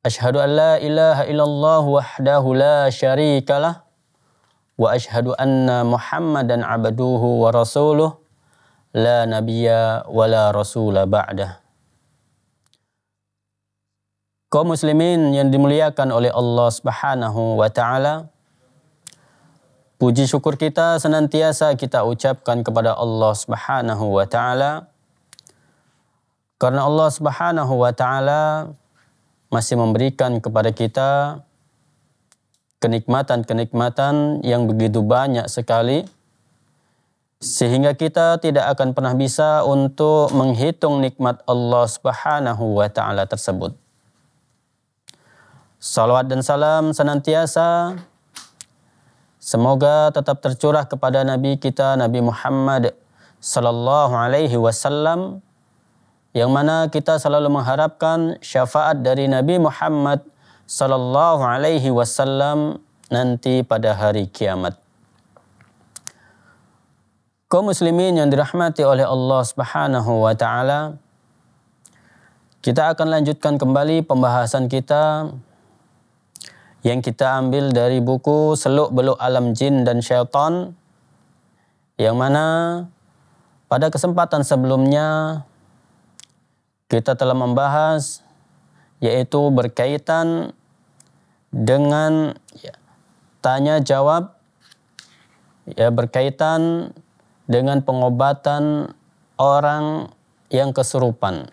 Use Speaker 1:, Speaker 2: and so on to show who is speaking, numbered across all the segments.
Speaker 1: Ashhadu an la ilaha illallah wahdahu la syarikalah wa ashhadu anna muhammadan abduhu wa rasuluh la nabiyya wa la rasula ba'dah. Kau muslimin yang dimuliakan oleh Allah Subhanahu wa taala, puji syukur kita senantiasa kita ucapkan kepada Allah Subhanahu wa taala karena Allah Subhanahu wa taala masih memberikan kepada kita kenikmatan-kenikmatan yang begitu banyak sekali sehingga kita tidak akan pernah bisa untuk menghitung nikmat Allah Subhanahu wa taala tersebut. Salawat dan salam senantiasa semoga tetap tercurah kepada nabi kita Nabi Muhammad sallallahu alaihi wasallam yang mana kita selalu mengharapkan syafaat dari Nabi Muhammad sallallahu alaihi wasallam nanti pada hari kiamat. Kau muslimin yang dirahmati oleh Allah Subhanahu wa taala, kita akan lanjutkan kembali pembahasan kita yang kita ambil dari buku Seluk Beluk Alam Jin dan Syaitan yang mana pada kesempatan sebelumnya kita telah membahas yaitu berkaitan dengan ya, tanya jawab ya berkaitan dengan pengobatan orang yang kesurupan.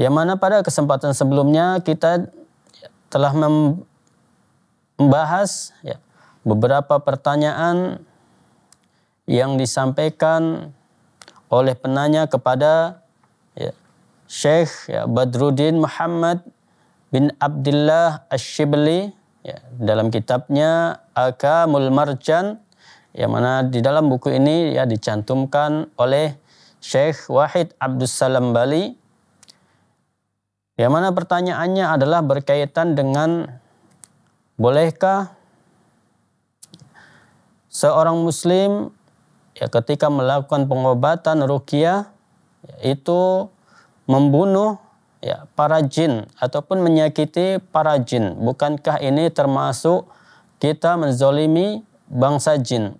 Speaker 1: Yang mana pada kesempatan sebelumnya kita telah membahas ya, beberapa pertanyaan yang disampaikan oleh penanya kepada ya, Syekh ya, Badruddin Muhammad bin Abdullah Ash-Shibli ya, dalam kitabnya Akamul Marjan yang mana di dalam buku ini ya dicantumkan oleh Syekh Wahid Abdus Salam Bali yang mana pertanyaannya adalah berkaitan dengan bolehkah seorang muslim ya ketika melakukan pengobatan rukia itu membunuh ya para jin ataupun menyakiti para jin. Bukankah ini termasuk kita menzolimi bangsa jin?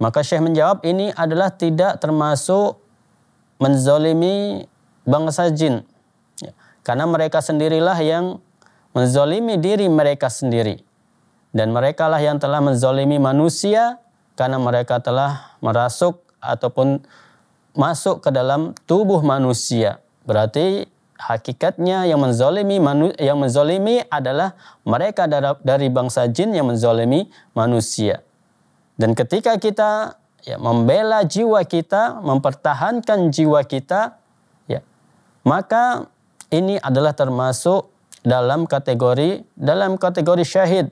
Speaker 1: Maka Syekh menjawab ini adalah tidak termasuk menzolimi bangsa jin. Ya, karena mereka sendirilah yang menzolimi diri mereka sendiri. Dan merekalah yang telah menzolimi manusia karena mereka telah merasuk ataupun masuk ke dalam tubuh manusia. Berarti hakikatnya yang menzolimi manu, yang menzolimi adalah mereka dari bangsa jin yang menzolimi manusia. Dan ketika kita ya, membela jiwa kita, mempertahankan jiwa kita, ya, maka ini adalah termasuk dalam kategori dalam kategori syahid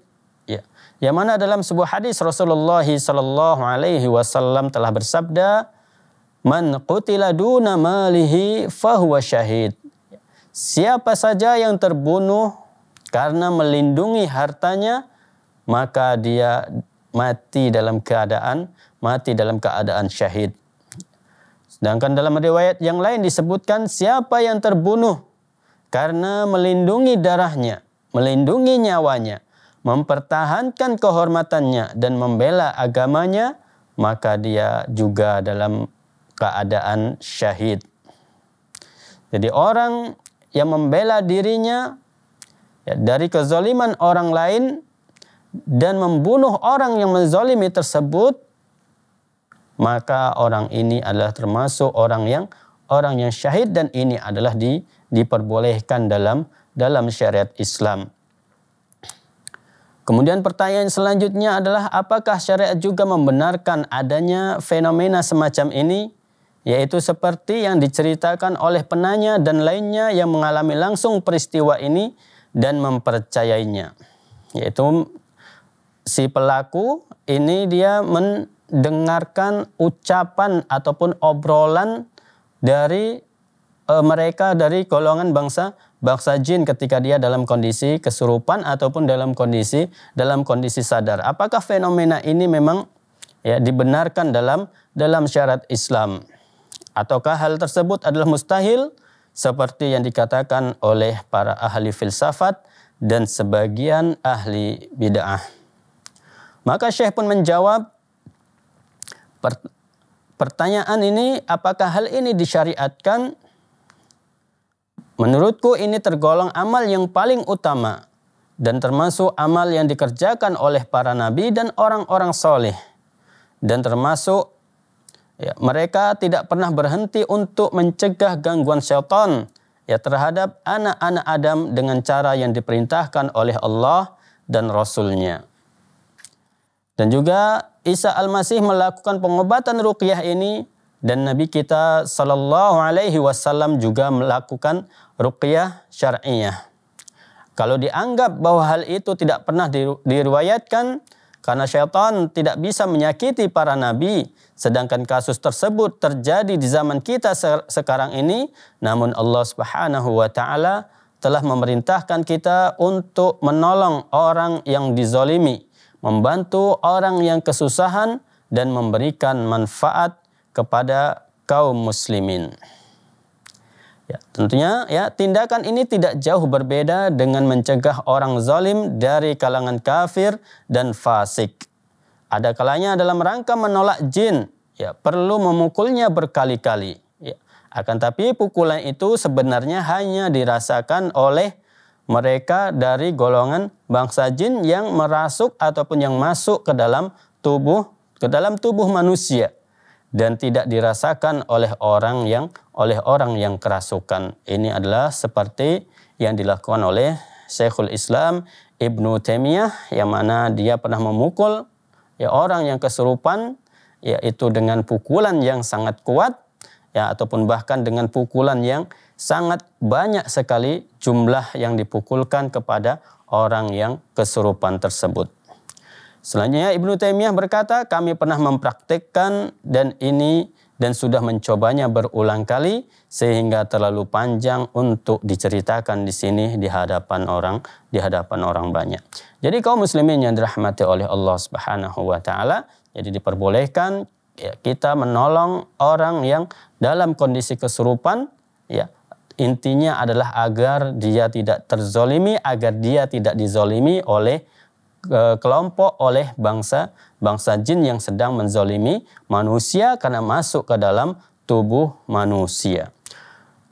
Speaker 1: yang mana dalam sebuah hadis Rasulullah Sallallahu Alaihi Wasallam telah bersabda, "Man qutila duna malihi fahuwa syahid." Siapa saja yang terbunuh karena melindungi hartanya, maka dia mati dalam keadaan mati dalam keadaan syahid. Sedangkan dalam riwayat yang lain disebutkan siapa yang terbunuh karena melindungi darahnya, melindungi nyawanya, mempertahankan kehormatannya dan membela agamanya, maka dia juga dalam keadaan syahid. Jadi orang yang membela dirinya ya, dari kezoliman orang lain dan membunuh orang yang menzolimi tersebut, maka orang ini adalah termasuk orang yang orang yang syahid dan ini adalah di, diperbolehkan dalam dalam syariat Islam. Kemudian pertanyaan selanjutnya adalah apakah syariat juga membenarkan adanya fenomena semacam ini? Yaitu seperti yang diceritakan oleh penanya dan lainnya yang mengalami langsung peristiwa ini dan mempercayainya. Yaitu si pelaku ini dia mendengarkan ucapan ataupun obrolan dari e, mereka dari golongan bangsa bangsa jin ketika dia dalam kondisi kesurupan ataupun dalam kondisi dalam kondisi sadar. Apakah fenomena ini memang ya dibenarkan dalam dalam syarat Islam? Ataukah hal tersebut adalah mustahil seperti yang dikatakan oleh para ahli filsafat dan sebagian ahli bid'ah? Maka Syekh pun menjawab pertanyaan ini apakah hal ini disyariatkan Menurutku ini tergolong amal yang paling utama dan termasuk amal yang dikerjakan oleh para nabi dan orang-orang soleh. Dan termasuk ya, mereka tidak pernah berhenti untuk mencegah gangguan syaitan ya terhadap anak-anak Adam dengan cara yang diperintahkan oleh Allah dan Rasulnya. Dan juga Isa Al-Masih melakukan pengobatan ruqyah ini dan Nabi kita Shallallahu Alaihi Wasallam juga melakukan ruqyah syar'iyah. Kalau dianggap bahwa hal itu tidak pernah diriwayatkan karena syaitan tidak bisa menyakiti para nabi, sedangkan kasus tersebut terjadi di zaman kita sekarang ini, namun Allah Subhanahu wa taala telah memerintahkan kita untuk menolong orang yang dizolimi, membantu orang yang kesusahan dan memberikan manfaat kepada kaum muslimin. Ya, tentunya ya tindakan ini tidak jauh berbeda dengan mencegah orang zalim dari kalangan kafir dan fasik. Ada kalanya dalam rangka menolak jin, ya perlu memukulnya berkali-kali. Ya. Akan tapi pukulan itu sebenarnya hanya dirasakan oleh mereka dari golongan bangsa jin yang merasuk ataupun yang masuk ke dalam tubuh ke dalam tubuh manusia dan tidak dirasakan oleh orang yang oleh orang yang kerasukan. Ini adalah seperti yang dilakukan oleh Syekhul Islam Ibnu Taimiyah yang mana dia pernah memukul ya orang yang kesurupan yaitu dengan pukulan yang sangat kuat ya ataupun bahkan dengan pukulan yang sangat banyak sekali jumlah yang dipukulkan kepada orang yang kesurupan tersebut. Selanjutnya Ibnu Taimiyah berkata, kami pernah mempraktekkan dan ini dan sudah mencobanya berulang kali sehingga terlalu panjang untuk diceritakan di sini di hadapan orang di hadapan orang banyak. Jadi kaum muslimin yang dirahmati oleh Allah Subhanahu wa taala, jadi diperbolehkan ya, kita menolong orang yang dalam kondisi kesurupan ya intinya adalah agar dia tidak terzolimi agar dia tidak dizolimi oleh Eh, kelompok oleh bangsa bangsa jin yang sedang menzolimi manusia karena masuk ke dalam tubuh manusia.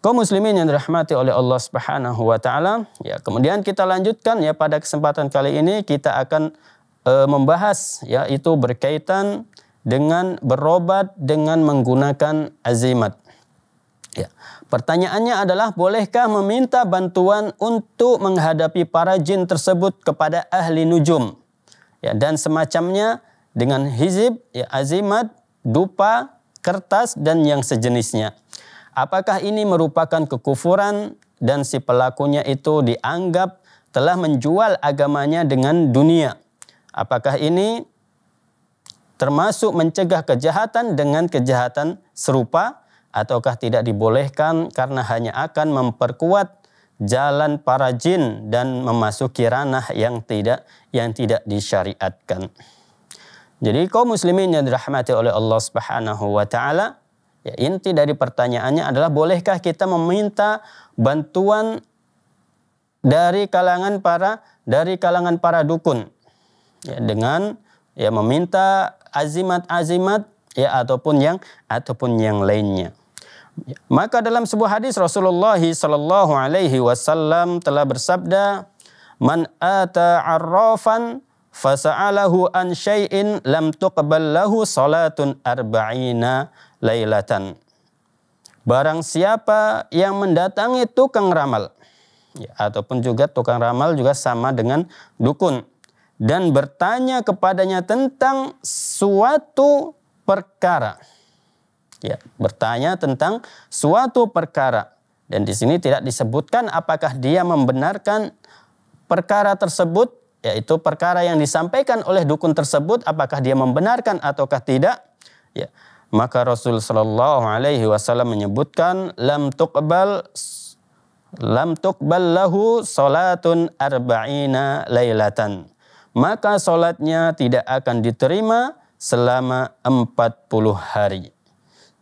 Speaker 1: Kau muslimin yang dirahmati oleh Allah Subhanahu wa taala, ya kemudian kita lanjutkan ya pada kesempatan kali ini kita akan e, membahas ya itu berkaitan dengan berobat dengan menggunakan azimat. Ya. Pertanyaannya adalah bolehkah meminta bantuan untuk menghadapi para jin tersebut kepada ahli nujum ya, dan semacamnya dengan hizib, ya, azimat, dupa, kertas dan yang sejenisnya. Apakah ini merupakan kekufuran dan si pelakunya itu dianggap telah menjual agamanya dengan dunia? Apakah ini termasuk mencegah kejahatan dengan kejahatan serupa? ataukah tidak dibolehkan karena hanya akan memperkuat jalan para jin dan memasuki ranah yang tidak yang tidak disyariatkan. Jadi kaum muslimin yang dirahmati oleh Allah Subhanahu wa taala, ya inti dari pertanyaannya adalah bolehkah kita meminta bantuan dari kalangan para dari kalangan para dukun? Ya, dengan ya meminta azimat-azimat ya ataupun yang ataupun yang lainnya. Maka dalam sebuah hadis Rasulullah Shallallahu Alaihi Wasallam telah bersabda, "Man ata arrafan fasa'alahu an syai'in lam tuqbal lahu salatun arba'ina lailatan." Barang siapa yang mendatangi tukang ramal ya, ataupun juga tukang ramal juga sama dengan dukun dan bertanya kepadanya tentang suatu perkara Ya, bertanya tentang suatu perkara dan di sini tidak disebutkan apakah dia membenarkan perkara tersebut yaitu perkara yang disampaikan oleh dukun tersebut apakah dia membenarkan ataukah tidak ya maka Rasul Shallallahu alaihi wasallam menyebutkan lam tuqbal lam tuqbal lahu salatun arba'ina lailatan maka salatnya tidak akan diterima selama 40 hari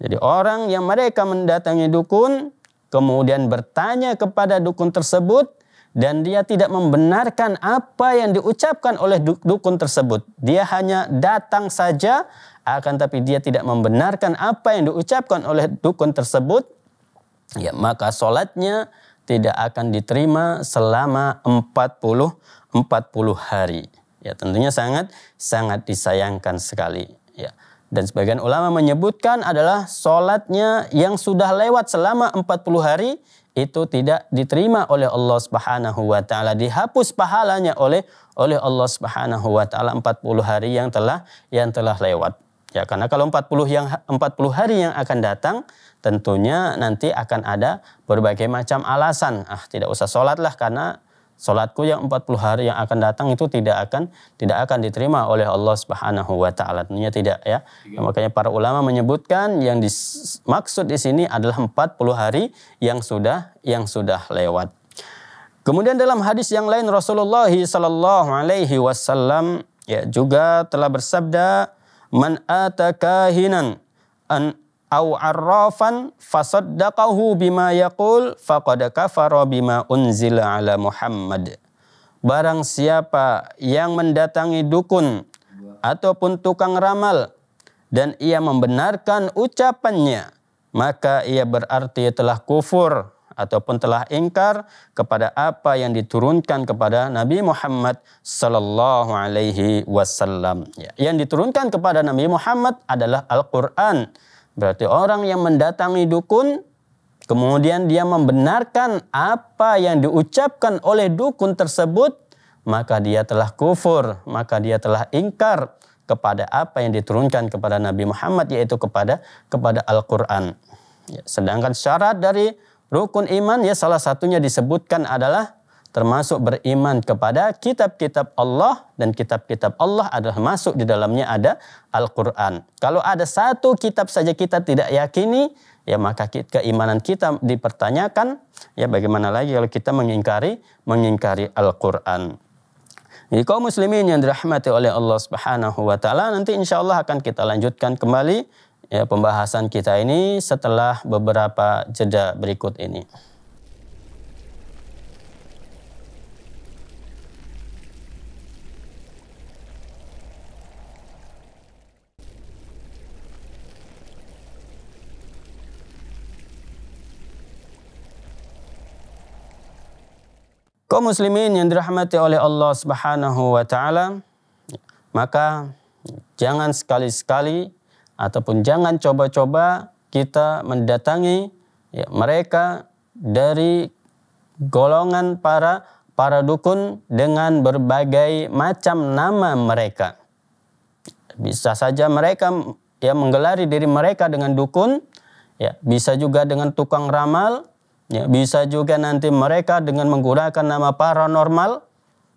Speaker 1: jadi orang yang mereka mendatangi dukun, kemudian bertanya kepada dukun tersebut, dan dia tidak membenarkan apa yang diucapkan oleh dukun tersebut. Dia hanya datang saja, akan tapi dia tidak membenarkan apa yang diucapkan oleh dukun tersebut. Ya, maka sholatnya tidak akan diterima selama 40 40 hari. Ya, tentunya sangat sangat disayangkan sekali. Dan sebagian ulama menyebutkan adalah sholatnya yang sudah lewat selama 40 hari itu tidak diterima oleh Allah Subhanahu wa taala dihapus pahalanya oleh oleh Allah Subhanahu wa taala 40 hari yang telah yang telah lewat. Ya, karena kalau 40 yang 40 hari yang akan datang tentunya nanti akan ada berbagai macam alasan. Ah, tidak usah sholat lah karena Salatku yang 40 hari yang akan datang itu tidak akan tidak akan diterima oleh Allah Subhanahu wa taala. Tentunya tidak ya. Iya. Makanya para ulama menyebutkan yang dimaksud di sini adalah 40 hari yang sudah yang sudah lewat. Kemudian dalam hadis yang lain Rasulullah sallallahu alaihi wasallam ya juga telah bersabda man atakahinan an au arrafan fasaddaqahu bima yaqul faqad kafara bima unzila ala Muhammad. Barang siapa yang mendatangi dukun ataupun tukang ramal dan ia membenarkan ucapannya, maka ia berarti telah kufur ataupun telah ingkar kepada apa yang diturunkan kepada Nabi Muhammad sallallahu alaihi wasallam. Ya, yang diturunkan kepada Nabi Muhammad adalah Al-Qur'an. Berarti orang yang mendatangi dukun, kemudian dia membenarkan apa yang diucapkan oleh dukun tersebut, maka dia telah kufur, maka dia telah ingkar kepada apa yang diturunkan kepada Nabi Muhammad yaitu kepada kepada Al-Qur'an. Ya, sedangkan syarat dari rukun iman ya salah satunya disebutkan adalah termasuk beriman kepada kitab-kitab Allah dan kitab-kitab Allah adalah masuk di dalamnya ada Al-Qur'an. Kalau ada satu kitab saja kita tidak yakini, ya maka keimanan kita dipertanyakan, ya bagaimana lagi kalau kita mengingkari mengingkari Al-Qur'an. Jadi kaum muslimin yang dirahmati oleh Allah Subhanahu wa taala nanti insya Allah akan kita lanjutkan kembali ya pembahasan kita ini setelah beberapa jeda berikut ini. Kau muslimin yang dirahmati oleh Allah Subhanahu wa taala, maka jangan sekali-sekali ataupun jangan coba-coba kita mendatangi ya, mereka dari golongan para para dukun dengan berbagai macam nama mereka. Bisa saja mereka ya menggelari diri mereka dengan dukun, ya bisa juga dengan tukang ramal, Ya, bisa juga nanti mereka dengan menggunakan nama paranormal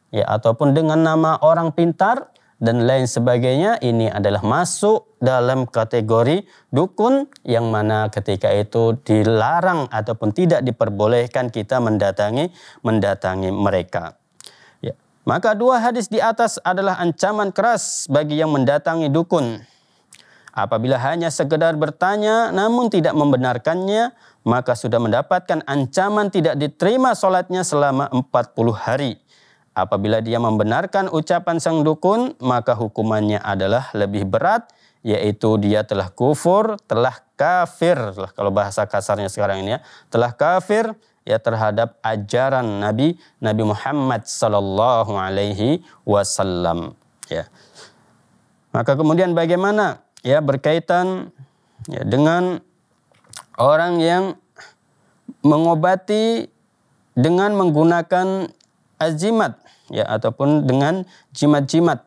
Speaker 1: ya ataupun dengan nama orang pintar dan lain sebagainya ini adalah masuk dalam kategori dukun yang mana ketika itu dilarang ataupun tidak diperbolehkan kita mendatangi mendatangi mereka. Ya. Maka dua hadis di atas adalah ancaman keras bagi yang mendatangi dukun. Apabila hanya sekedar bertanya namun tidak membenarkannya, maka sudah mendapatkan ancaman tidak diterima sholatnya selama 40 hari. Apabila dia membenarkan ucapan sang dukun, maka hukumannya adalah lebih berat, yaitu dia telah kufur, telah kafir, lah kalau bahasa kasarnya sekarang ini ya, telah kafir ya terhadap ajaran Nabi Nabi Muhammad sallallahu alaihi wasallam ya. Maka kemudian bagaimana ya berkaitan ya dengan Orang yang mengobati dengan menggunakan azimat ya ataupun dengan jimat-jimat.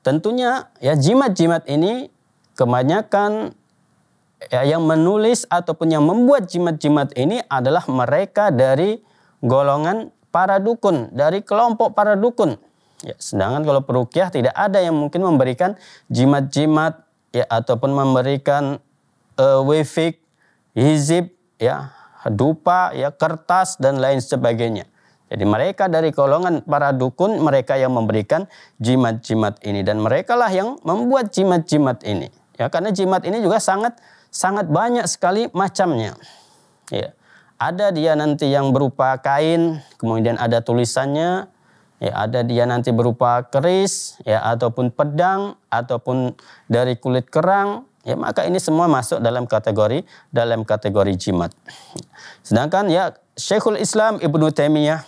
Speaker 1: Tentunya ya jimat-jimat ini kebanyakan ya, yang menulis ataupun yang membuat jimat-jimat ini adalah mereka dari golongan para dukun, dari kelompok para dukun. Ya, sedangkan kalau perukiah tidak ada yang mungkin memberikan jimat-jimat ya ataupun memberikan uh, eh, wifik hizib, ya, dupa, ya, kertas dan lain sebagainya. Jadi mereka dari golongan para dukun mereka yang memberikan jimat-jimat ini dan mereka lah yang membuat jimat-jimat ini. Ya karena jimat ini juga sangat sangat banyak sekali macamnya. Ya. Ada dia nanti yang berupa kain, kemudian ada tulisannya, ya ada dia nanti berupa keris, ya ataupun pedang, ataupun dari kulit kerang, ya maka ini semua masuk dalam kategori dalam kategori jimat. Sedangkan ya Syekhul Islam Ibnu Taimiyah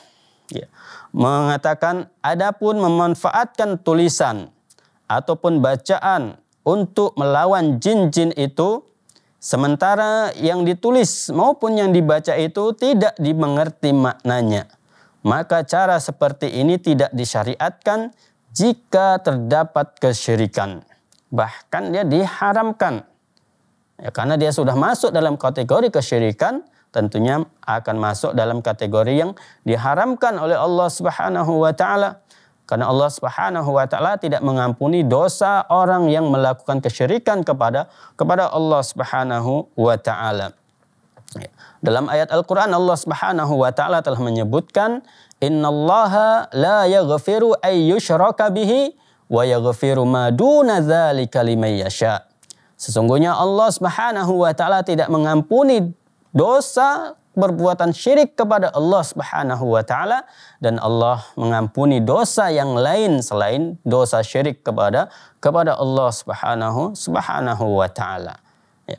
Speaker 1: ya, mengatakan adapun memanfaatkan tulisan ataupun bacaan untuk melawan jin-jin itu sementara yang ditulis maupun yang dibaca itu tidak dimengerti maknanya. Maka cara seperti ini tidak disyariatkan jika terdapat kesyirikan bahkan dia diharamkan. Ya, karena dia sudah masuk dalam kategori kesyirikan, tentunya akan masuk dalam kategori yang diharamkan oleh Allah Subhanahu wa taala. Karena Allah Subhanahu wa taala tidak mengampuni dosa orang yang melakukan kesyirikan kepada kepada Allah Subhanahu wa taala. Ya, dalam ayat Al-Qur'an Allah Subhanahu wa taala telah menyebutkan innallaha la yaghfiru ay bihi wa yaghfiru ma duna dzalika liman yasha. Sesungguhnya Allah Subhanahu wa taala tidak mengampuni dosa perbuatan syirik kepada Allah Subhanahu wa taala dan Allah mengampuni dosa yang lain selain dosa syirik kepada kepada Allah Subhanahu Subhanahu wa taala. Ya.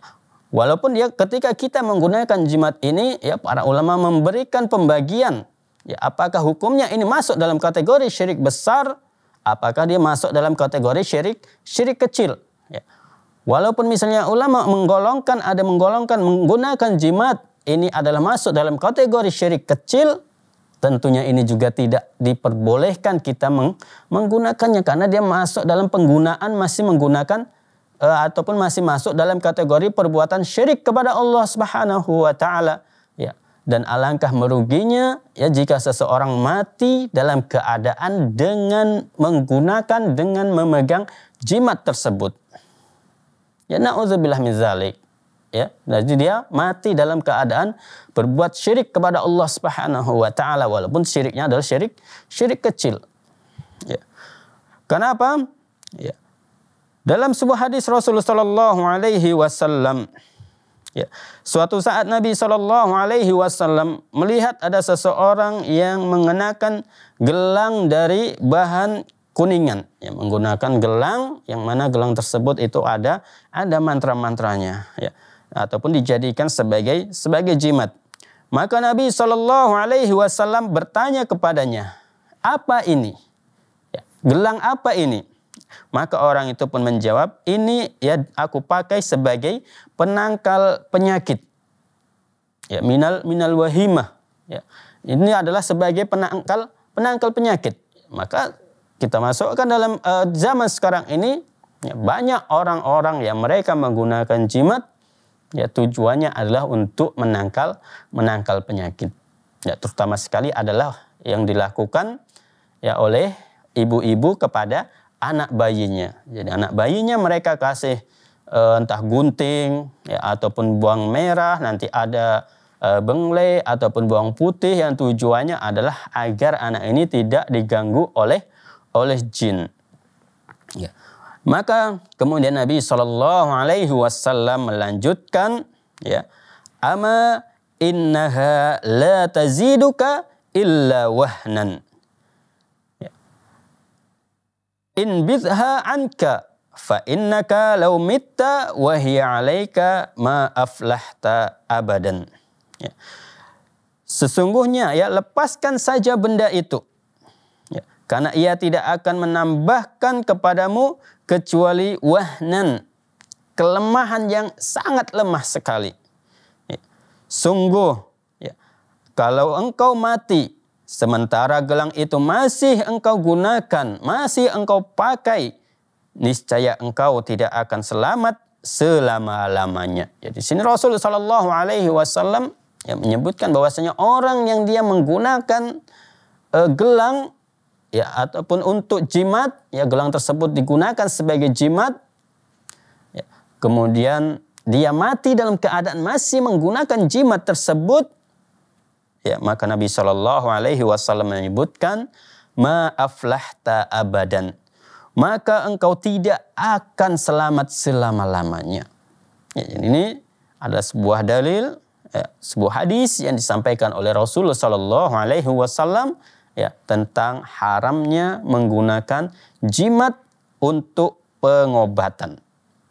Speaker 1: Walaupun ya ketika kita menggunakan jimat ini ya para ulama memberikan pembagian ya apakah hukumnya ini masuk dalam kategori syirik besar Apakah dia masuk dalam kategori syirik? Syirik kecil. Ya. Walaupun misalnya ulama menggolongkan, ada menggolongkan menggunakan jimat, ini adalah masuk dalam kategori syirik kecil, tentunya ini juga tidak diperbolehkan kita meng menggunakannya karena dia masuk dalam penggunaan masih menggunakan eh, ataupun masih masuk dalam kategori perbuatan syirik kepada Allah Subhanahu wa taala dan alangkah meruginya ya jika seseorang mati dalam keadaan dengan menggunakan dengan memegang jimat tersebut. Ya na'udzubillah min zalik. Ya, jadi dia mati dalam keadaan berbuat syirik kepada Allah Subhanahu wa taala walaupun syiriknya adalah syirik syirik kecil. Ya. Kenapa? Ya. Dalam sebuah hadis Rasulullah Shallallahu alaihi wasallam Ya. Suatu saat Nabi Shallallahu Alaihi Wasallam melihat ada seseorang yang mengenakan gelang dari bahan kuningan, ya, menggunakan gelang yang mana gelang tersebut itu ada ada mantra-mantranya, ya, ataupun dijadikan sebagai sebagai jimat. Maka Nabi Shallallahu Alaihi Wasallam bertanya kepadanya, apa ini? Ya, gelang apa ini? Maka orang itu pun menjawab, ini ya aku pakai sebagai penangkal penyakit. Ya, minal minal wahimah. Ya. Ini adalah sebagai penangkal penangkal penyakit. Maka kita masukkan dalam uh, zaman sekarang ini ya, banyak orang-orang yang mereka menggunakan jimat ya tujuannya adalah untuk menangkal menangkal penyakit. Ya, terutama sekali adalah yang dilakukan ya oleh ibu-ibu kepada anak bayinya. Jadi anak bayinya mereka kasih Eh, entah gunting ya, ataupun buang merah, nanti ada eh, bengle ataupun buang putih yang tujuannya adalah agar anak ini tidak diganggu oleh oleh jin. Ya. Maka kemudian Nabi Shallallahu Alaihi Wasallam melanjutkan, ya, ama innaha la taziduka illa wahnan. Ya. In bidha anka fa innaka law mitta wa hiya alayka ma aflahta abadan. Ya. Sesungguhnya ya lepaskan saja benda itu. Ya. Karena ia tidak akan menambahkan kepadamu kecuali wahnan. Kelemahan yang sangat lemah sekali. Ya. Sungguh ya. kalau engkau mati sementara gelang itu masih engkau gunakan, masih engkau pakai, niscaya engkau tidak akan selamat selama-lamanya. Jadi ya, sini Rasul Shallallahu Alaihi Wasallam ya, menyebutkan bahwasanya orang yang dia menggunakan uh, gelang ya ataupun untuk jimat ya gelang tersebut digunakan sebagai jimat ya, kemudian dia mati dalam keadaan masih menggunakan jimat tersebut ya maka Nabi Shallallahu Alaihi Wasallam menyebutkan aflahta abadan maka engkau tidak akan selamat selama-lamanya. Ya, ini ada sebuah dalil, ya, sebuah hadis yang disampaikan oleh Rasulullah Shallallahu Alaihi Wasallam ya, tentang haramnya menggunakan jimat untuk pengobatan.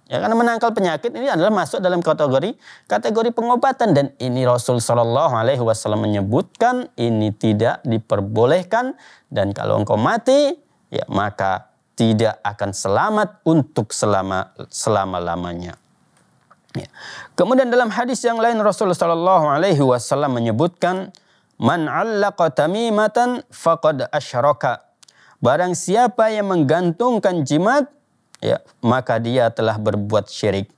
Speaker 1: Ya, karena menangkal penyakit ini adalah masuk dalam kategori kategori pengobatan dan ini Rasul Shallallahu Alaihi Wasallam menyebutkan ini tidak diperbolehkan dan kalau engkau mati ya maka tidak akan selamat untuk selama selama-lamanya. Ya. Kemudian dalam hadis yang lain Rasulullah Shallallahu Alaihi Wasallam menyebutkan, man allaqa tamimatan faqad asyraka. Barang siapa yang menggantungkan jimat, ya, maka dia telah berbuat syirik.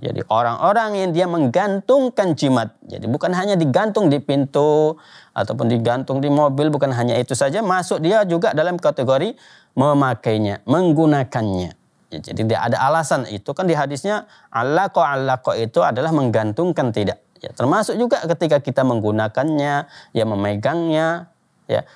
Speaker 1: Jadi orang-orang yang dia menggantungkan jimat. Jadi bukan hanya digantung di pintu ataupun digantung di mobil, bukan hanya itu saja. Masuk dia juga dalam kategori memakainya, menggunakannya. Ya, jadi dia ada alasan itu kan di hadisnya Allah ko Allah ko itu adalah menggantungkan tidak. Ya, termasuk juga ketika kita menggunakannya, ya memegangnya, ya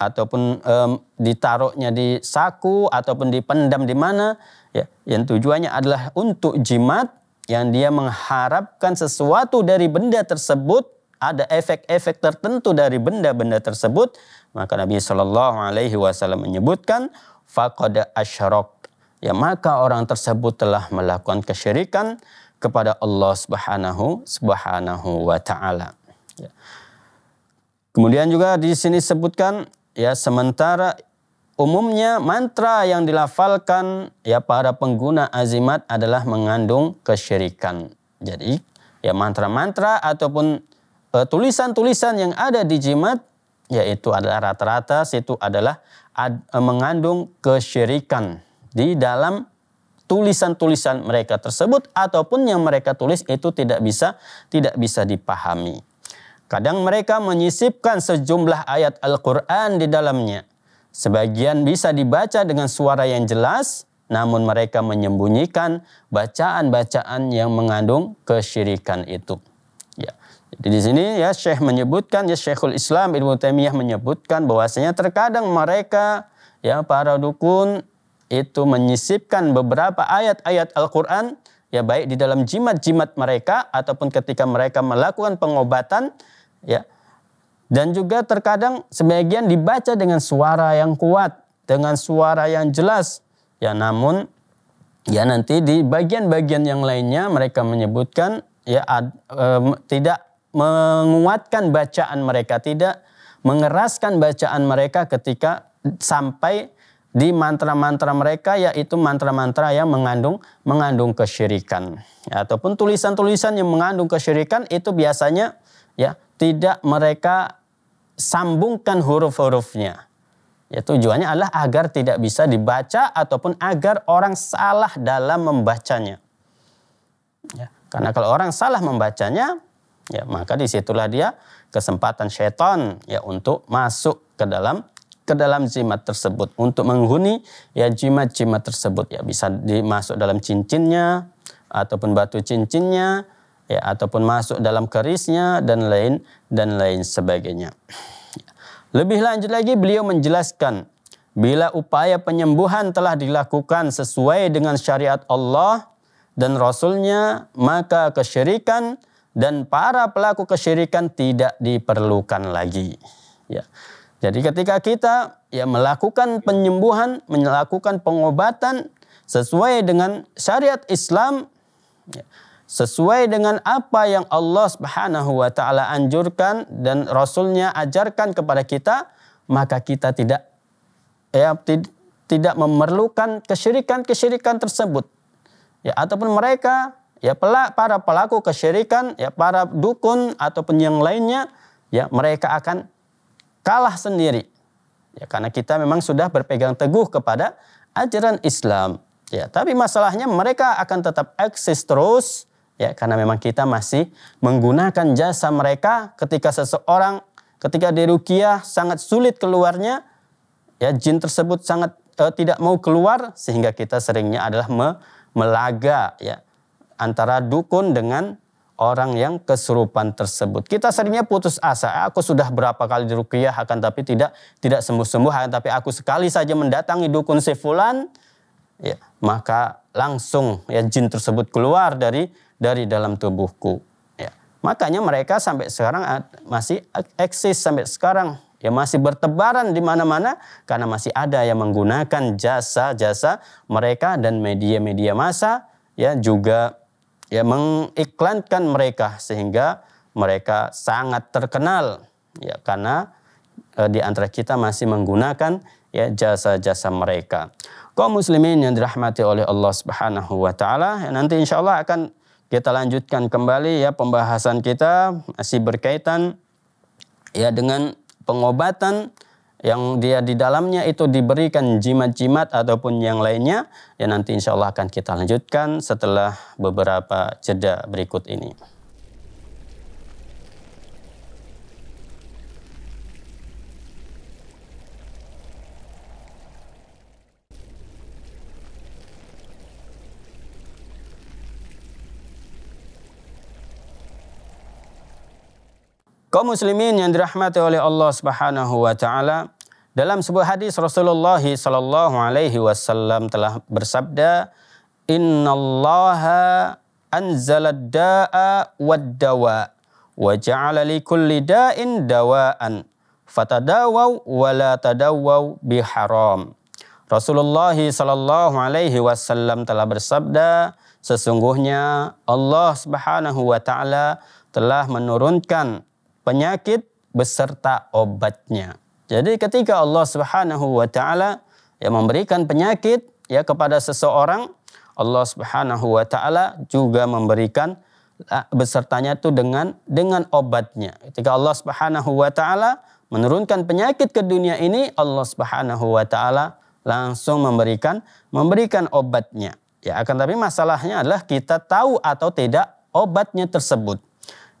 Speaker 1: ataupun um, ditaruhnya di saku ataupun dipendam di mana, ya yang tujuannya adalah untuk jimat yang dia mengharapkan sesuatu dari benda tersebut ada efek-efek tertentu dari benda-benda tersebut, maka Nabi Shallallahu Alaihi Wasallam menyebutkan fakoda ashrok, Ya maka orang tersebut telah melakukan kesyirikan kepada Allah Subhanahu Subhanahu wa taala. Ya. Kemudian juga di sini sebutkan ya sementara umumnya mantra yang dilafalkan ya para pengguna azimat adalah mengandung kesyirikan. Jadi ya mantra-mantra ataupun Eh, tulisan-tulisan yang ada di jimat yaitu adalah rata-rata situ adalah ad, eh, mengandung kesyirikan di dalam tulisan-tulisan mereka tersebut ataupun yang mereka tulis itu tidak bisa tidak bisa dipahami. Kadang mereka menyisipkan sejumlah ayat Al-Qur'an di dalamnya. Sebagian bisa dibaca dengan suara yang jelas, namun mereka menyembunyikan bacaan-bacaan yang mengandung kesyirikan itu. Jadi di sini ya Syekh menyebutkan ya Syekhul Islam Ibnu Taimiyah menyebutkan bahwasanya terkadang mereka ya para dukun itu menyisipkan beberapa ayat-ayat Al-Qur'an ya baik di dalam jimat-jimat mereka ataupun ketika mereka melakukan pengobatan ya dan juga terkadang sebagian dibaca dengan suara yang kuat, dengan suara yang jelas. Ya namun ya nanti di bagian-bagian yang lainnya mereka menyebutkan ya ad, e, tidak menguatkan bacaan mereka, tidak mengeraskan bacaan mereka ketika sampai di mantra-mantra mereka yaitu mantra-mantra yang mengandung mengandung kesyirikan ya, ataupun tulisan-tulisan yang mengandung kesyirikan itu biasanya ya tidak mereka sambungkan huruf-hurufnya ya tujuannya adalah agar tidak bisa dibaca ataupun agar orang salah dalam membacanya ya, karena kalau orang salah membacanya Ya, maka disitulah dia kesempatan setan ya untuk masuk ke dalam ke dalam jimat tersebut untuk menghuni ya jimat-jimat tersebut ya bisa dimasuk dalam cincinnya ataupun batu cincinnya ya ataupun masuk dalam kerisnya dan lain dan lain sebagainya. Lebih lanjut lagi beliau menjelaskan bila upaya penyembuhan telah dilakukan sesuai dengan syariat Allah dan Rasulnya maka kesyirikan dan para pelaku kesyirikan tidak diperlukan lagi. Ya. Jadi ketika kita ya melakukan penyembuhan, melakukan pengobatan sesuai dengan syariat Islam, ya, sesuai dengan apa yang Allah Subhanahu wa taala anjurkan dan Rasulnya ajarkan kepada kita, maka kita tidak ya tid, tidak memerlukan kesyirikan-kesyirikan tersebut. Ya, ataupun mereka ya para pelaku kesyirikan, ya para dukun ataupun yang lainnya, ya mereka akan kalah sendiri. Ya karena kita memang sudah berpegang teguh kepada ajaran Islam. Ya, tapi masalahnya mereka akan tetap eksis terus ya karena memang kita masih menggunakan jasa mereka ketika seseorang ketika dirukiah sangat sulit keluarnya ya jin tersebut sangat eh, tidak mau keluar sehingga kita seringnya adalah me, melaga ya antara dukun dengan orang yang kesurupan tersebut. Kita seringnya putus asa, aku sudah berapa kali dirukiah akan tapi tidak tidak sembuh-sembuh, tapi aku sekali saja mendatangi dukun sefulan, ya, maka langsung ya jin tersebut keluar dari dari dalam tubuhku. Ya. Makanya mereka sampai sekarang masih eksis sampai sekarang ya masih bertebaran di mana-mana karena masih ada yang menggunakan jasa-jasa mereka dan media-media massa ya juga ya mengiklankan mereka sehingga mereka sangat terkenal ya karena e, di antara kita masih menggunakan ya jasa-jasa mereka. Kaum muslimin yang dirahmati oleh Allah Subhanahu wa taala, ya, nanti insyaallah akan kita lanjutkan kembali ya pembahasan kita masih berkaitan ya dengan pengobatan yang dia di dalamnya itu diberikan jimat-jimat ataupun yang lainnya ya nanti insya Allah akan kita lanjutkan setelah beberapa jeda berikut ini. Kaum muslimin yang dirahmati oleh Allah Subhanahu wa taala, dalam sebuah hadis Rasulullah sallallahu alaihi wasallam telah bersabda, "Innallaha anzala daa wad-dawa wa ja'ala likulli da'in dawa'an fatadawau wa la tadawau biharam." Rasulullah sallallahu alaihi wasallam telah bersabda, sesungguhnya Allah Subhanahu wa taala telah menurunkan penyakit beserta obatnya. Jadi ketika Allah Subhanahu wa taala yang memberikan penyakit ya kepada seseorang, Allah Subhanahu wa taala juga memberikan besertanya itu dengan dengan obatnya. Ketika Allah Subhanahu wa taala menurunkan penyakit ke dunia ini, Allah Subhanahu wa taala langsung memberikan memberikan obatnya. Ya, akan tapi masalahnya adalah kita tahu atau tidak obatnya tersebut.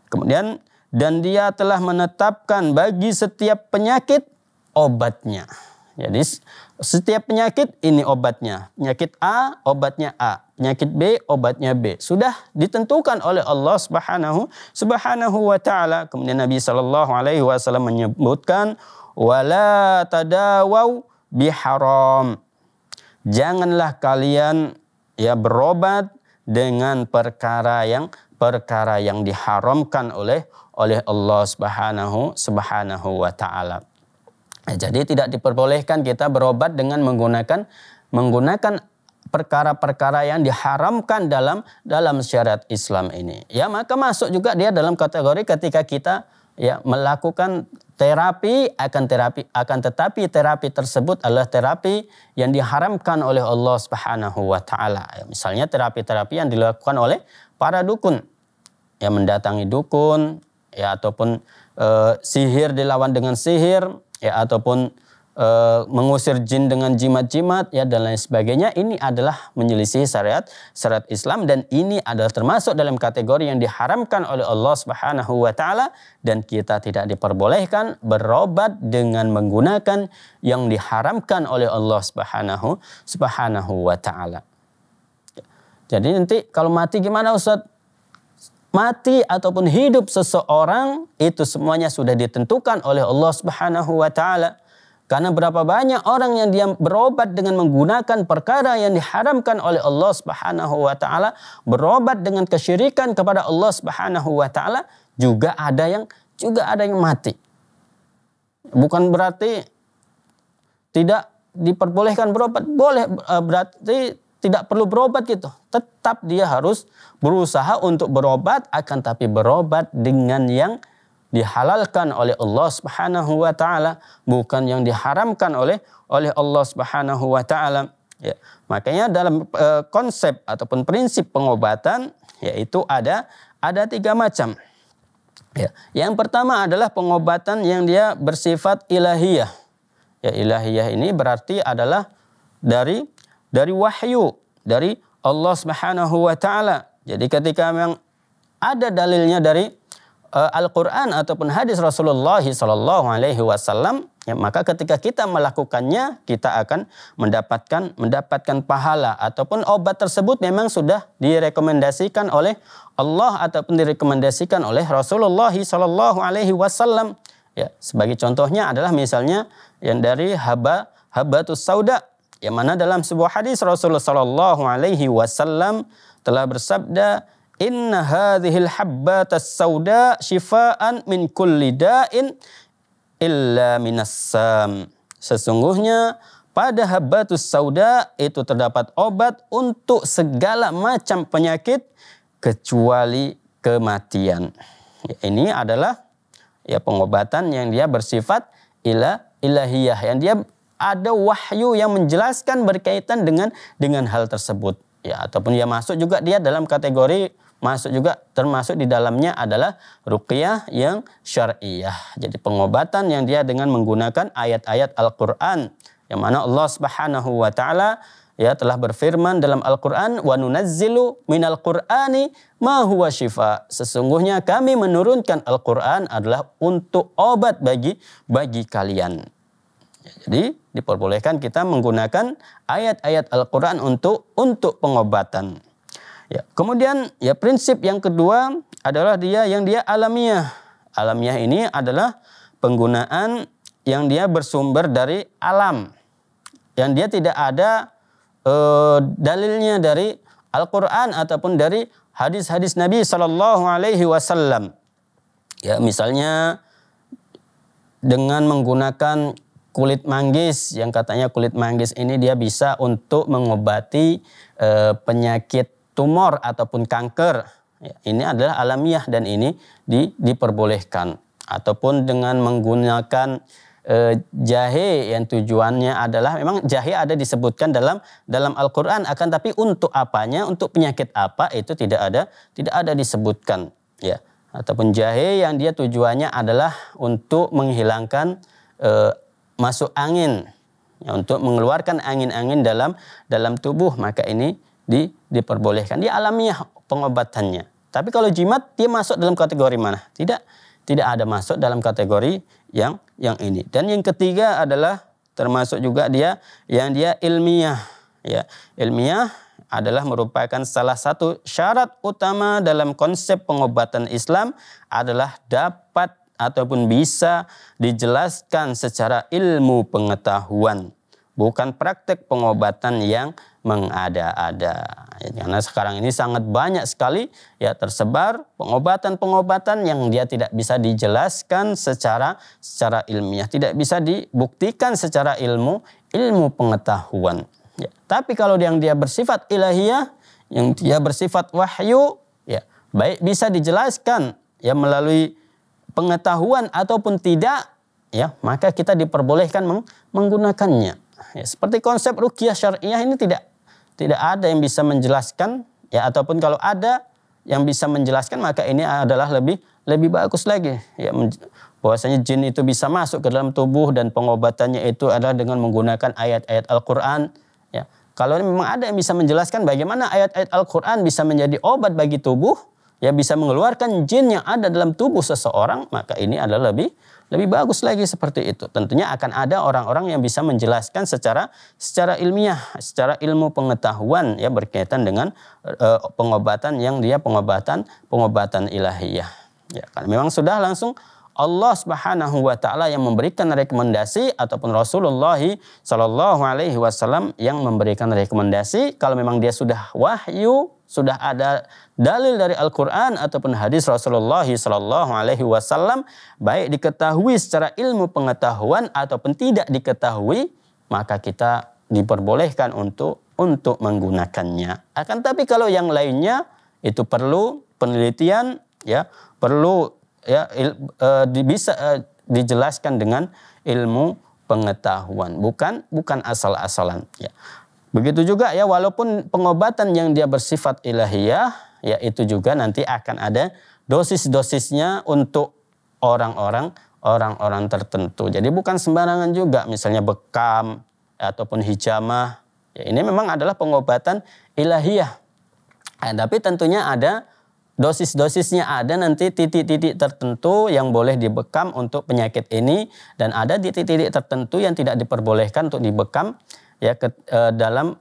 Speaker 1: Kemudian dan dia telah menetapkan bagi setiap penyakit obatnya. Jadi setiap penyakit ini obatnya. Penyakit A, obatnya A. Penyakit B, obatnya B. Sudah ditentukan oleh Allah Subhanahu Subhanahu wa taala. Kemudian Nabi Shallallahu alaihi wasallam menyebutkan wala tadawau biharam. Janganlah kalian ya berobat dengan perkara yang perkara yang diharamkan oleh oleh Allah Subhanahu Subhanahu wa taala. Eh, jadi tidak diperbolehkan kita berobat dengan menggunakan menggunakan perkara-perkara yang diharamkan dalam dalam syariat Islam ini. Ya, maka masuk juga dia dalam kategori ketika kita ya melakukan terapi akan terapi akan tetapi terapi tersebut adalah terapi yang diharamkan oleh Allah Subhanahu wa taala. Ya, misalnya terapi-terapi yang dilakukan oleh para dukun yang mendatangi dukun ya ataupun e, sihir dilawan dengan sihir ya ataupun Eh, mengusir jin dengan jimat-jimat ya dan lain sebagainya ini adalah menyelisih syariat syariat Islam dan ini adalah termasuk dalam kategori yang diharamkan oleh Allah Subhanahu wa taala dan kita tidak diperbolehkan berobat dengan menggunakan yang diharamkan oleh Allah Subhanahu Subhanahu wa taala. Jadi nanti kalau mati gimana Ustaz? mati ataupun hidup seseorang itu semuanya sudah ditentukan oleh Allah Subhanahu wa taala. Karena berapa banyak orang yang dia berobat dengan menggunakan perkara yang diharamkan oleh Allah Subhanahu wa taala, berobat dengan kesyirikan kepada Allah Subhanahu wa taala, juga ada yang juga ada yang mati. Bukan berarti tidak diperbolehkan berobat, boleh e, berarti tidak perlu berobat gitu. Tetap dia harus berusaha untuk berobat akan tapi berobat dengan yang dihalalkan oleh Allah Subhanahu wa taala, bukan yang diharamkan oleh oleh Allah Subhanahu wa taala. Ya. Makanya dalam e, konsep ataupun prinsip pengobatan yaitu ada ada tiga macam. Ya. Yang pertama adalah pengobatan yang dia bersifat ilahiyah. Ya ilahiyah ini berarti adalah dari dari wahyu, dari Allah Subhanahu wa taala. Jadi ketika memang ada dalilnya dari Eh, Al-Quran ataupun hadis Rasulullah SAW ya, maka ketika kita melakukannya, kita akan mendapatkan mendapatkan pahala ataupun obat tersebut memang sudah direkomendasikan oleh Allah ataupun direkomendasikan oleh Rasulullah SAW Ya, sebagai contohnya adalah misalnya yang dari haba habatus sauda yang mana dalam sebuah hadis Rasulullah SAW telah bersabda Inna hadhil habbatas sauda shifa'an min kulli da'in illa minassam. Sesungguhnya pada habbatus sauda itu terdapat obat untuk segala macam penyakit kecuali kematian. ini adalah ya pengobatan yang dia bersifat ilah ilahiyah yang dia ada wahyu yang menjelaskan berkaitan dengan dengan hal tersebut ya ataupun dia masuk juga dia dalam kategori masuk juga termasuk di dalamnya adalah ruqyah yang syariah Jadi pengobatan yang dia dengan menggunakan ayat-ayat Al-Qur'an yang mana Allah Subhanahu wa taala ya telah berfirman dalam Al-Qur'an wa nunazzilu minal qur'ani ma huwa shifa. Sesungguhnya kami menurunkan Al-Qur'an adalah untuk obat bagi bagi kalian. Jadi diperbolehkan kita menggunakan ayat-ayat Al-Qur'an untuk untuk pengobatan. Ya. Kemudian ya prinsip yang kedua adalah dia yang dia alamiah. Alamiah ini adalah penggunaan yang dia bersumber dari alam. Yang dia tidak ada e, dalilnya dari Al-Qur'an ataupun dari hadis-hadis Nabi Shallallahu alaihi wasallam. Ya, misalnya dengan menggunakan kulit manggis yang katanya kulit manggis ini dia bisa untuk mengobati e, penyakit tumor ataupun kanker ya, ini adalah alamiah dan ini di, diperbolehkan ataupun dengan menggunakan e, jahe yang tujuannya adalah memang jahe ada disebutkan dalam dalam Al-Qur'an akan tapi untuk apanya untuk penyakit apa itu tidak ada tidak ada disebutkan ya ataupun jahe yang dia tujuannya adalah untuk menghilangkan e, masuk angin ya, untuk mengeluarkan angin-angin dalam dalam tubuh maka ini di, diperbolehkan. Dia alamiah pengobatannya. Tapi kalau jimat dia masuk dalam kategori mana? Tidak tidak ada masuk dalam kategori yang yang ini. Dan yang ketiga adalah termasuk juga dia yang dia ilmiah. Ya, ilmiah adalah merupakan salah satu syarat utama dalam konsep pengobatan Islam adalah dapat ataupun bisa dijelaskan secara ilmu pengetahuan, bukan praktek pengobatan yang mengada-ada. Karena sekarang ini sangat banyak sekali ya tersebar pengobatan-pengobatan yang dia tidak bisa dijelaskan secara secara ilmiah, tidak bisa dibuktikan secara ilmu ilmu pengetahuan. Ya. Tapi kalau yang dia bersifat ilahiyah, yang dia bersifat wahyu, ya baik bisa dijelaskan ya melalui pengetahuan ataupun tidak, ya maka kita diperbolehkan meng menggunakannya. Ya, seperti konsep rukiah syariah ini tidak tidak ada yang bisa menjelaskan ya ataupun kalau ada yang bisa menjelaskan maka ini adalah lebih lebih bagus lagi ya bahwasanya jin itu bisa masuk ke dalam tubuh dan pengobatannya itu adalah dengan menggunakan ayat-ayat Al-Qur'an ya kalau memang ada yang bisa menjelaskan bagaimana ayat-ayat Al-Qur'an bisa menjadi obat bagi tubuh ya bisa mengeluarkan jin yang ada dalam tubuh seseorang maka ini adalah lebih lebih bagus lagi seperti itu. Tentunya akan ada orang-orang yang bisa menjelaskan secara secara ilmiah, secara ilmu pengetahuan ya berkaitan dengan e, pengobatan yang dia pengobatan pengobatan ilahiyah. Ya, karena memang sudah langsung Allah Subhanahu wa taala yang memberikan rekomendasi ataupun Rasulullah sallallahu alaihi wasallam yang memberikan rekomendasi kalau memang dia sudah wahyu sudah ada dalil dari Al-Quran ataupun hadis Rasulullah Sallallahu Alaihi Wasallam baik diketahui secara ilmu pengetahuan ataupun tidak diketahui maka kita diperbolehkan untuk untuk menggunakannya. Akan tapi kalau yang lainnya itu perlu penelitian ya perlu ya il, e, bisa e, dijelaskan dengan ilmu pengetahuan bukan bukan asal-asalan ya. Begitu juga ya walaupun pengobatan yang dia bersifat ilahiyah ya itu juga nanti akan ada dosis-dosisnya untuk orang-orang orang-orang tertentu. Jadi bukan sembarangan juga misalnya bekam ataupun hijamah. Ya, ini memang adalah pengobatan ilahiyah. Nah, tapi tentunya ada dosis-dosisnya ada nanti titik-titik tertentu yang boleh dibekam untuk penyakit ini dan ada titik-titik tertentu yang tidak diperbolehkan untuk dibekam ya ke, e, dalam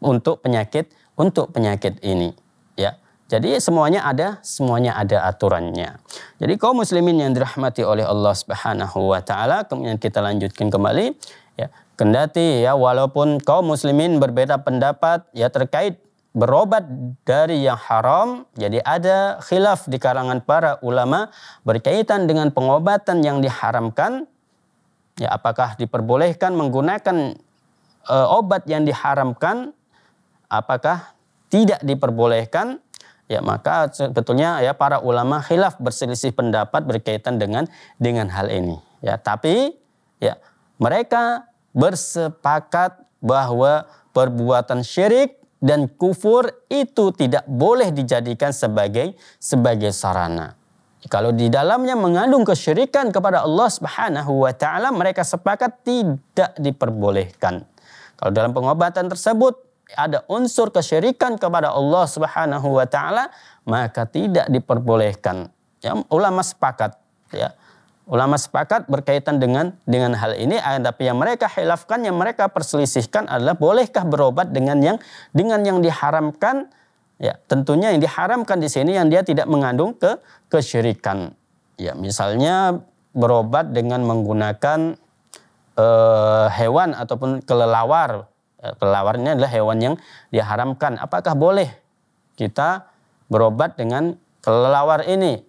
Speaker 1: untuk penyakit untuk penyakit ini ya. Jadi semuanya ada, semuanya ada aturannya. Jadi kaum muslimin yang dirahmati oleh Allah Subhanahu wa taala, kemudian kita lanjutkan kembali ya. Kendati ya walaupun kaum muslimin berbeda pendapat ya terkait berobat dari yang haram, jadi ada khilaf di kalangan para ulama berkaitan dengan pengobatan yang diharamkan. Ya, apakah diperbolehkan menggunakan e, obat yang diharamkan apakah tidak diperbolehkan ya maka sebetulnya ya para ulama khilaf berselisih pendapat berkaitan dengan dengan hal ini ya tapi ya mereka bersepakat bahwa perbuatan syirik dan kufur itu tidak boleh dijadikan sebagai sebagai sarana. Kalau di dalamnya mengandung kesyirikan kepada Allah Subhanahu wa taala, mereka sepakat tidak diperbolehkan. Kalau dalam pengobatan tersebut ada unsur kesyirikan kepada Allah Subhanahu wa taala, maka tidak diperbolehkan. Ya, ulama sepakat ya. Ulama sepakat berkaitan dengan dengan hal ini tapi yang mereka hilafkan, yang mereka perselisihkan adalah bolehkah berobat dengan yang dengan yang diharamkan ya tentunya yang diharamkan di sini yang dia tidak mengandung ke kesyirikan ya misalnya berobat dengan menggunakan eh, hewan ataupun kelelawar. Eh, Kelelawarnya adalah hewan yang diharamkan. Apakah boleh kita berobat dengan kelelawar ini?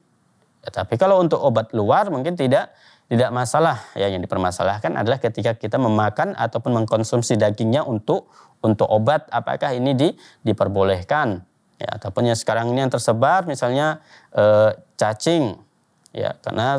Speaker 1: Ya, tapi kalau untuk obat luar mungkin tidak tidak masalah. Ya, yang dipermasalahkan adalah ketika kita memakan ataupun mengkonsumsi dagingnya untuk untuk obat apakah ini di, diperbolehkan? Ya, ataupun yang sekarang ini yang tersebar misalnya eh, cacing. Ya, karena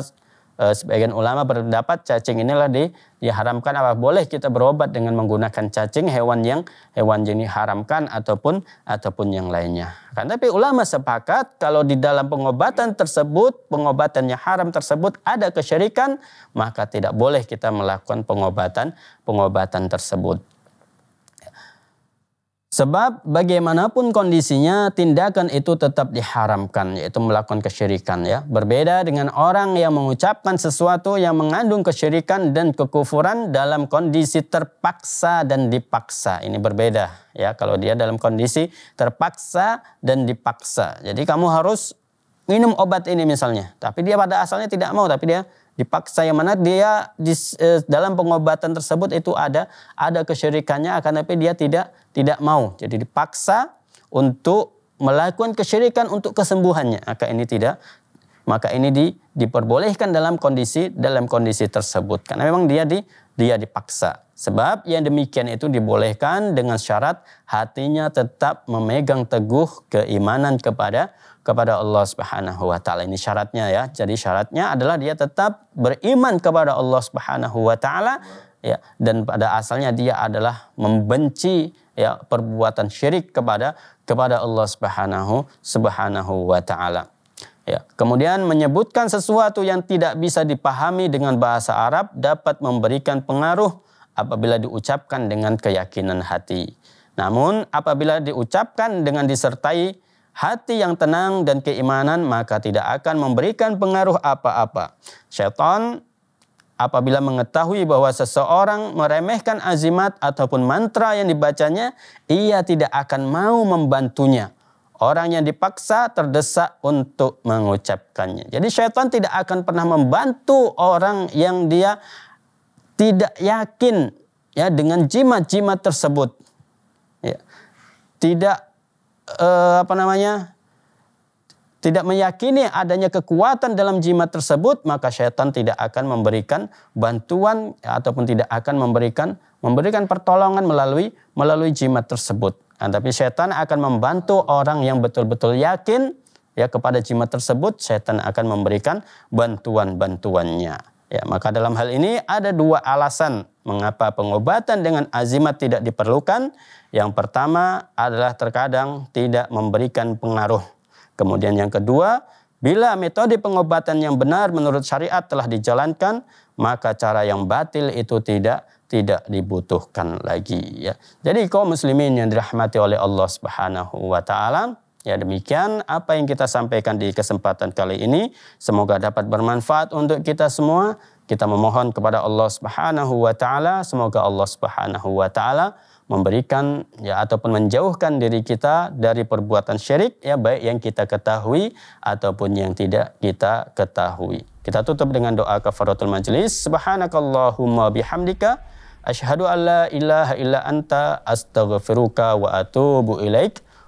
Speaker 1: Eh, sebagian ulama berpendapat cacing inilah di, diharamkan apa boleh kita berobat dengan menggunakan cacing hewan yang hewan jenis haramkan ataupun ataupun yang lainnya. Kan tapi ulama sepakat kalau di dalam pengobatan tersebut pengobatan yang haram tersebut ada kesyirikan maka tidak boleh kita melakukan pengobatan pengobatan tersebut. Sebab bagaimanapun kondisinya tindakan itu tetap diharamkan yaitu melakukan kesyirikan ya. Berbeda dengan orang yang mengucapkan sesuatu yang mengandung kesyirikan dan kekufuran dalam kondisi terpaksa dan dipaksa. Ini berbeda ya kalau dia dalam kondisi terpaksa dan dipaksa. Jadi kamu harus minum obat ini misalnya, tapi dia pada asalnya tidak mau tapi dia dipaksa yang mana dia di, eh, dalam pengobatan tersebut itu ada ada kesyirikannya akan tapi dia tidak tidak mau jadi dipaksa untuk melakukan kesyirikan untuk kesembuhannya maka ini tidak maka ini di, diperbolehkan dalam kondisi dalam kondisi tersebut karena memang dia di dia dipaksa Sebab yang demikian itu dibolehkan dengan syarat hatinya tetap memegang teguh keimanan kepada kepada Allah Subhanahu wa taala. Ini syaratnya ya. Jadi syaratnya adalah dia tetap beriman kepada Allah Subhanahu wa taala ya dan pada asalnya dia adalah membenci ya perbuatan syirik kepada kepada Allah Subhanahu Subhanahu wa taala. Ya. Kemudian menyebutkan sesuatu yang tidak bisa dipahami dengan bahasa Arab dapat memberikan pengaruh apabila diucapkan dengan keyakinan hati. Namun apabila diucapkan dengan disertai hati yang tenang dan keimanan maka tidak akan memberikan pengaruh apa-apa. Syaitan apabila mengetahui bahwa seseorang meremehkan azimat ataupun mantra yang dibacanya, ia tidak akan mau membantunya. Orang yang dipaksa terdesak untuk mengucapkannya. Jadi syaitan tidak akan pernah membantu orang yang dia tidak yakin ya dengan jimat-jimat tersebut. Ya. Tidak eh, apa namanya? Tidak meyakini adanya kekuatan dalam jimat tersebut, maka setan tidak akan memberikan bantuan ya, ataupun tidak akan memberikan memberikan pertolongan melalui melalui jimat tersebut. Nah, tapi setan akan membantu orang yang betul-betul yakin ya kepada jimat tersebut, setan akan memberikan bantuan-bantuannya. Ya, maka dalam hal ini ada dua alasan mengapa pengobatan dengan azimat tidak diperlukan. Yang pertama adalah terkadang tidak memberikan pengaruh. Kemudian yang kedua, bila metode pengobatan yang benar menurut syariat telah dijalankan, maka cara yang batil itu tidak tidak dibutuhkan lagi ya. Jadi kaum muslimin yang dirahmati oleh Allah Subhanahu wa taala, Ya demikian apa yang kita sampaikan di kesempatan kali ini. Semoga dapat bermanfaat untuk kita semua. Kita memohon kepada Allah Subhanahu wa taala semoga Allah Subhanahu wa taala memberikan ya ataupun menjauhkan diri kita dari perbuatan syirik ya baik yang kita ketahui ataupun yang tidak kita ketahui. Kita tutup dengan doa kafaratul majelis. Subhanakallahumma bihamdika asyhadu an la ilaha illa anta astaghfiruka wa atubu ilaika.